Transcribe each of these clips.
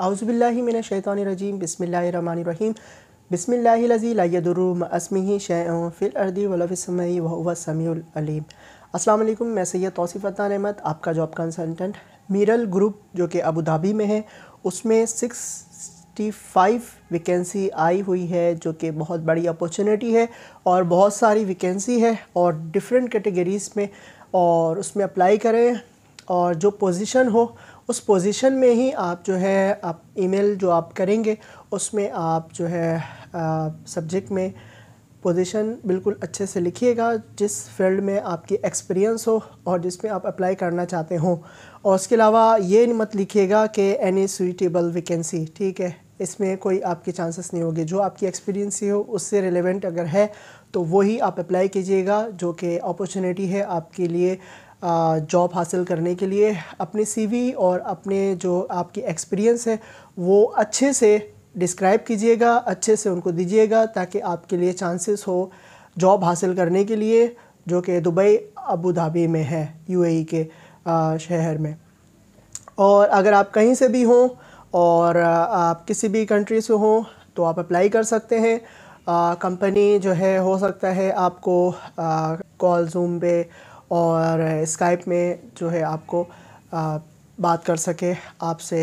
आउज़बिल्लिमिनशैतरजीम बसमीम बसमीम असमी fill earthy वलफ़समई मैं सैद तौसीफ़ अहमद आपका जॉब कंसल्टेंट मीरल ग्रुप जो कि अबू धाबी में है उसमें सिक्स फाइव वैकेंसी आई हुई है जो कि बहुत बड़ी अपॉर्चुनिटी है और बहुत सारी वैकेंसी है और डिफरेंट कैटेगरीज़ में और उसमें अप्लाई करें और जो पोज़िशन हो उस पोजीशन में ही आप जो है आप ईमेल जो आप करेंगे उसमें आप जो है सब्जेक्ट में पोजीशन बिल्कुल अच्छे से लिखिएगा जिस फील्ड में आपकी एक्सपीरियंस हो और जिसमें आप अप्लाई करना चाहते हों और उसके अलावा ये मत लिखिएगा कि एनी सुइटेबल वैकेंसी ठीक है इसमें कोई आपके चांसेस नहीं होगी जो आपकी एक्सपीरियंस ही हो उससे रिलेवेंट अगर है तो वही आप अप्लाई कीजिएगा जो कि अपॉर्चुनिटी है आपके लिए जॉब हासिल करने के लिए अपने सीवी और अपने जो आपकी एक्सपीरियंस है वो अच्छे से डिस्क्राइब कीजिएगा अच्छे से उनको दीजिएगा ताकि आपके लिए चांसेस हो जॉब हासिल करने के लिए जो कि दुबई अबू धाबी में है यूएई e के शहर में और अगर आप कहीं से भी हों और आप किसी भी कंट्री से हों तो आप अप्लाई कर सकते हैं कंपनी जो है हो सकता है आपको कॉल जूम पे और स्काइप में जो है आपको आ, बात कर सके आपसे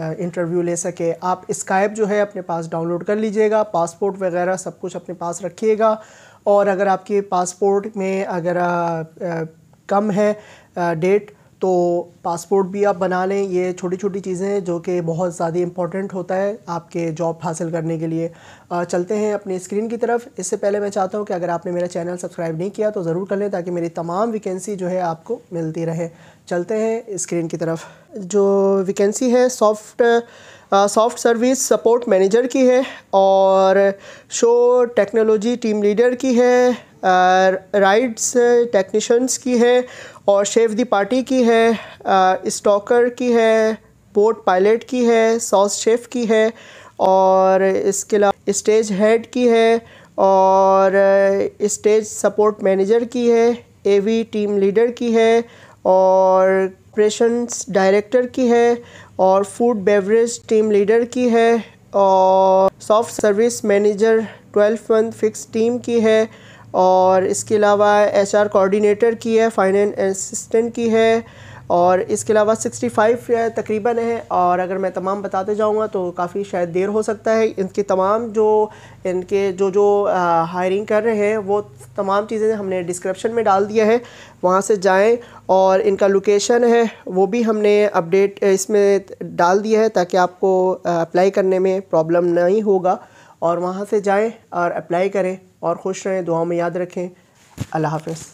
इंटरव्यू ले सके आप स्काइप जो है अपने पास डाउनलोड कर लीजिएगा पासपोर्ट वगैरह सब कुछ अपने पास रखिएगा और अगर आपके पासपोर्ट में अगर आ, आ, कम है डेट तो पासपोर्ट भी आप बना लें ये छोटी छोटी चीज़ें हैं जो कि बहुत ज़्यादा इंपॉर्टेंट होता है आपके जॉब हासिल करने के लिए चलते हैं अपनी स्क्रीन की तरफ इससे पहले मैं चाहता हूँ कि अगर आपने मेरा चैनल सब्सक्राइब नहीं किया तो ज़रूर कर लें ताकि मेरी तमाम वैकेंसी जो है आपको मिलती रहे चलते हैं स्क्रीन की तरफ जो वैकेंसी है soft soft service support manager की है और शो टेक्नोलॉजी टीम लीडर की है राइड्स टेक्नीशंस की है और शेफ दी पार्टी की है स्टॉकर की है बोट पायलट की है सॉस शेफ की है और इसके अलावा स्टेज हेड की है और स्टेज सपोर्ट मैनेजर की है एवी टीम लीडर की है और ऑपरेशंस डायरेक्टर की है और फूड बेवरेज टीम लीडर की है और soft service manager twelfth month fix team की है और इसके अलावा एचआर कोऑर्डिनेटर की है फाइनेंस असिस्टेंट की है और इसके अलावा 65 तकरीबन है और अगर मैं तमाम बताते जाऊँगा तो काफ़ी शायद देर हो सकता है इनके तमाम जो इनके जो जो हायरिंग कर रहे हैं वो तमाम चीज़ें हमने डिस्क्रिप्शन में डाल दिया है वहाँ से जाएं और इनका लोकेशन है वो भी हमने अपडेट इसमें डाल दिया है ताकि आपको अप्लाई करने में प्रॉब्लम नहीं होगा और वहाँ से जाएँ और अप्लाई करें और खुश रहें दुआ में याद रखें अल्लाह हाफ़